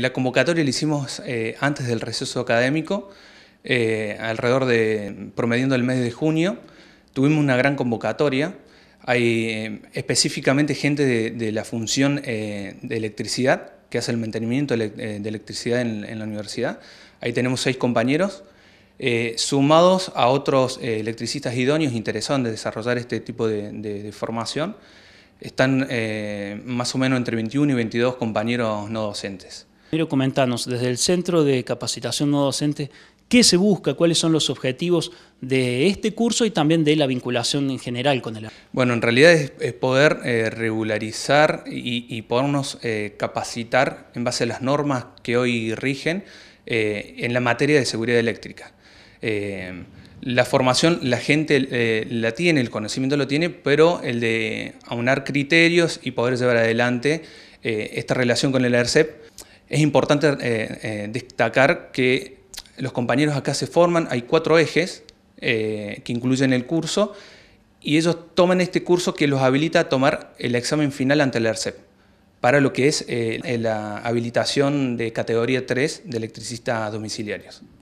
La convocatoria la hicimos eh, antes del receso académico, eh, alrededor de, promediendo el mes de junio. Tuvimos una gran convocatoria. Hay eh, específicamente gente de, la función de electricidad, que hace el mantenimiento de electricidad en, la universidad. Ahí tenemos seis compañeros, sumados a otros electricistas idóneos interesados en desarrollar este tipo de formación. Están más o menos entre 21 y 22 compañeros no docentes. Quiero comentarnos desde el Centro de Capacitación No Docente qué se busca, cuáles son los objetivos de este curso y también de la vinculación en general con el Bueno, en realidad es, poder eh, regularizar y, podernos eh, capacitar en base a las normas que hoy rigen eh, en la materia de seguridad eléctrica. la formación la gente la tiene, el conocimiento lo tiene, pero el de aunar criterios y poder llevar adelante esta relación con el ARCEP es importante eh, eh, destacar que los compañeros acá se forman, hay cuatro ejes eh, que incluyen el curso y ellos toman este curso que los habilita a tomar el examen final ante el ERCEP para lo que es la habilitación de categoría 3 de electricistas domiciliarios.